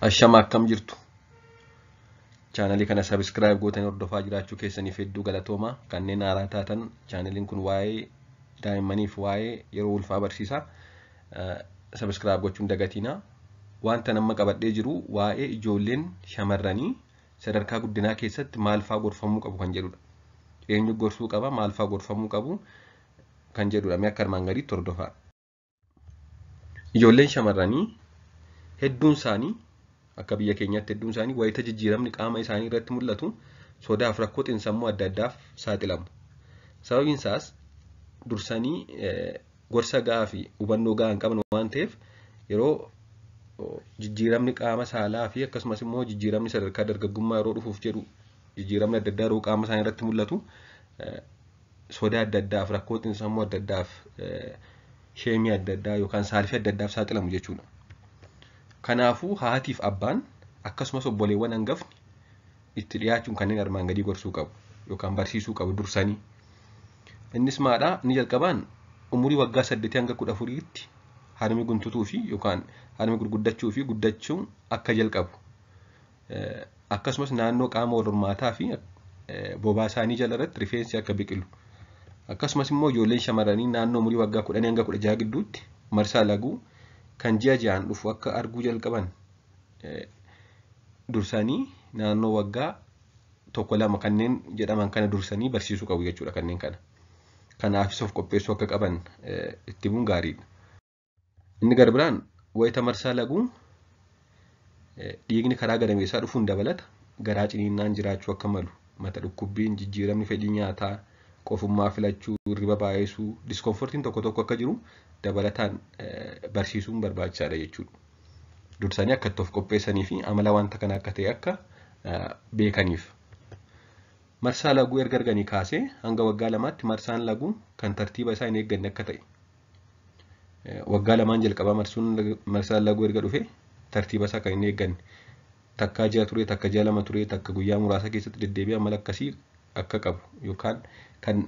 hashama akkam jirtu chaanalii kana sabiskiraayib gootan hordofaa jiraachuu keessaniif hedduu galatooma kanneen haaraa taatan chaanaliin kun waa'ee daa'immaniif waa'ee yeroo ulfaa barsiisa eh, sabiskiraayib gochuun dagatiina wanta nama qabadhee jiru waa'ee ijoolleen shamarranii sadarkaa guddinaa keessatti maalfaa gorfamuu qabu kan jedhudha eenyu gorsuu qaba maalfaa gorfamuu qabu kan jedhudha mee akka armaan gadiitti hordofaa ijoolleen shamarranii hedduun isaanii akka biyya keenyaatti hedduun isaanii wayita jijjiiramni qaama isaanii irratti mul'atu sodaaf rakkoo xiinsammuu adda addaaf saaxilamu. isaas dursanii eh, gorsa fi hubannoo hin waan ta'eef yeroo jijjiiramni qaama saalaa fi akkasumas immoo jijjiiramni sadarkaa dargaggummaa yeroo dhufuuf jedhu jijjiiramni adda addaa yeroo qaama isaanii irratti mul'atu eh, sodaa adda addaaf rakkoo xiinsammuu adda addaaf eh, sheemii adda addaa yookaan saalfii adda addaaf saaxilamu jechuudha. Kanaafuu haatiif abbaan akkasumas obboleewwan hangafni itti dhiyaachuun kanneen armaan gadii gorsuu qabu yookaan barsiisuu qabu dursanii. Innis maadhaa inni jalqabaan umurii waggaa saddeetii hanga kudha afuriitti harmi guntutuu fi yookaan harmi gurguddachuu fi guddachuun akka jalqabu. Eh, akkasumas naannoo qaama wal fi eh, bobaa isaanii jala irratti rifeensi akka biqilu. Akkasumas immoo ijoolleen shamarranii naannoo umurii waggaa kudhanii hanga kudha jaha gidduutti marsaa laguu kan ji'a ji'aan dhufu akka arguu jalqaban eh, dursanii naannoo waggaa tokko lama kanneen jedhaman kana dursanii barsiisuu qabu jechuudha kanneen kana. Kanaafis of qopheessuu akka qaban eh, itti himuun gaariidha. Inni biraan wayita marsaa laguun eh, dhiigni karaa gadameessaa dhufuun dabalata garaa ciniinnaan jiraachuu akka malu mata dhukkubbiin jijjiiramni fedhii nyaataa qofummaa filachuu hirriba baay'isuu diskomfortiin tokko tokko akka jiru dabalataan barsiisuun barbaachisaa dha jechuudha. Dursanii akka itti of qopheessanii fi amala wanta kana akka ta'e akka beekaniif. Marsaa laguu erga arganii kaasee hanga waggaa lamaatti marsaan laguu kan tartiiba isaa hin eegganne akka ta'e. Waggaa lamaan jalqabaa marsaan laguu erga dhufee tartiiba isaa kan hin eegganne. Takkaa ji'a ture, takka ji'a lama ture, takka guyyaa muraasa keessatti deddeebi'ee amala akkasii akka qabu yookaan kan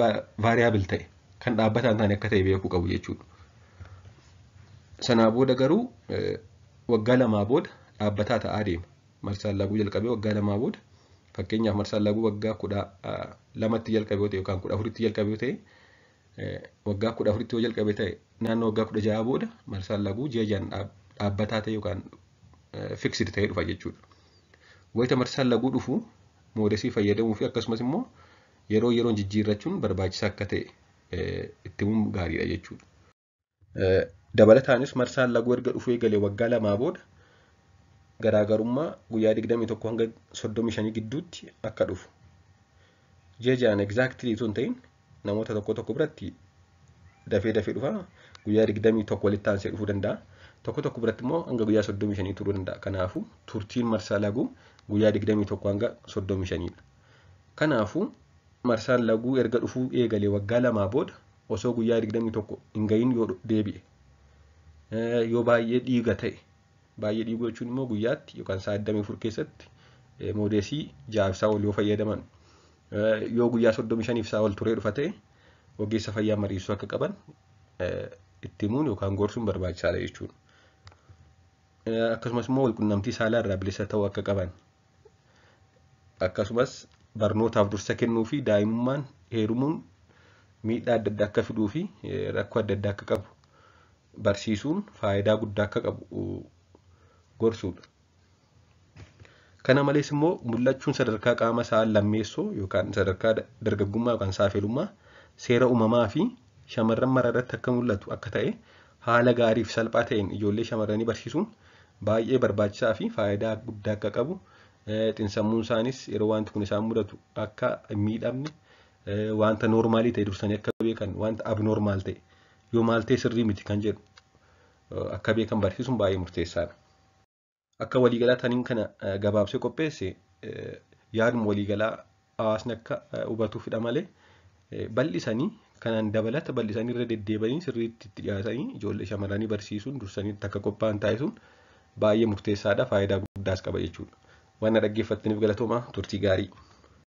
vaariyaabil ta'e kan dhaabbataan taane akka ta'e beekuu qabu jechuudha. Sanaa booda garuu waggaa lamaa booda dhaabbataa ta'aa deema. Marsaan laaguu jalqabee waggaa lamaa booda fakkeenyaaf marsaan laaguu waggaa kudha lamatti jalqabee ta'e yookaan kudha afuritti jalqabee ta'e waggaa kudha afuritti yoo jalqabee ta'e naannoo waggaa kudha ja'a booda marsaan laaguu ji'a ja'an dhaabbataa ta'e yookaan fiksidi ta'ee dhufa jechuudha. Wayita marsaan laaguu dhufu moodesii fayyadamuu fi akkasumas immoo yeroo yeroon jijjiirrachuun barbaachisaa akka ta'e ittimuun gaariidha jechuudha. Dabalataanis marsaan laguu erga dhufuu eegalee waggaa lamaa booda garaagarummaa guyyaa 21 hanga 35 gidduutti akka dhufu. Ji'a ja'an egzaaktilii osoo hin ta'in namoota tokko tokko biratti dafee dafee dhufaa guyyaa 21 walitti aansee dhufuu danda'a. Tokko tokko biratti immoo hanga guyyaa 35 turuu danda'a. Kanaafuu turtiin marsaa laguu guyyaa 21 hanga 35dha. Kanaafuu marsaan laguu erga dhufuu eegalee waggaa lamaa booda osoo guyyaa digdamii tokko hin gahin yoo deebi'e eh, yoo baay'ee dhiiga ta'e baay'ee dhiiguu jechuun immoo guyyaatti yookaan sa'a 24 keessatti eh, moodeesii jaabsaa ol yoo fayyadaman eh, yoo guyyaa 35 fi sa'a ol turee dhufa ta'e ogeessa fayyaa mariisuu akka qaban itti himuun yookaan gorsuun barbaachisaadha jechuudha. Akkasumas immoo walqunnamtii saalaa irraa bilisa ta'uu akka qaban akkasumas barnootaaf dursaa kennuu fi daa'imummaan heerumuun miidhaa adda addaa akka fiduu fi eh, rakkoo adda addaa akka qabu barsiisuun faayidaa guddaa akka qabu gorsuudha. Kana malees immoo mul'achuun sadarkaa qaama sa'aan lammeessoo yookaan sadarkaa dargaggummaa yookaan saafelummaa seera uumamaa fi shamarran mara irratti akka mul'atu akka ta'e haala gaarii fi salphaa ta'een ijoollee shamarranii barsiisuun baay'ee barbaachisaa fi faayidaa guddaa akka qabu eh, Xinsammuu isaanis yeroo wanti kun isaan mudatu akka miidhamne wanta noormaalii ta'e dursanii akka beekan wanta abnoormaal ta'e yoo maal ta'e sirrii miti kan jedhu eh, akka beekan barsiisuun baay'ee murteessaadha. Akka waliigalaa waliigalaatiin kana eh, gabaabsee qopheesse eh, yaaduma waliigalaa hawaasni akka hubatu fida malee bal'isanii kanaan dabalata bal'isanii irra deddeebi'anii sirriitti itti dhiyaatanii ijoollee shamarranii barsiisuun dursanii akka qophaa'an taasisuun baay'ee murteessaadha. Faayidaa guddaas qaba jechuudha. waan dhaggeeffattaniif galatooma turtii gaarii.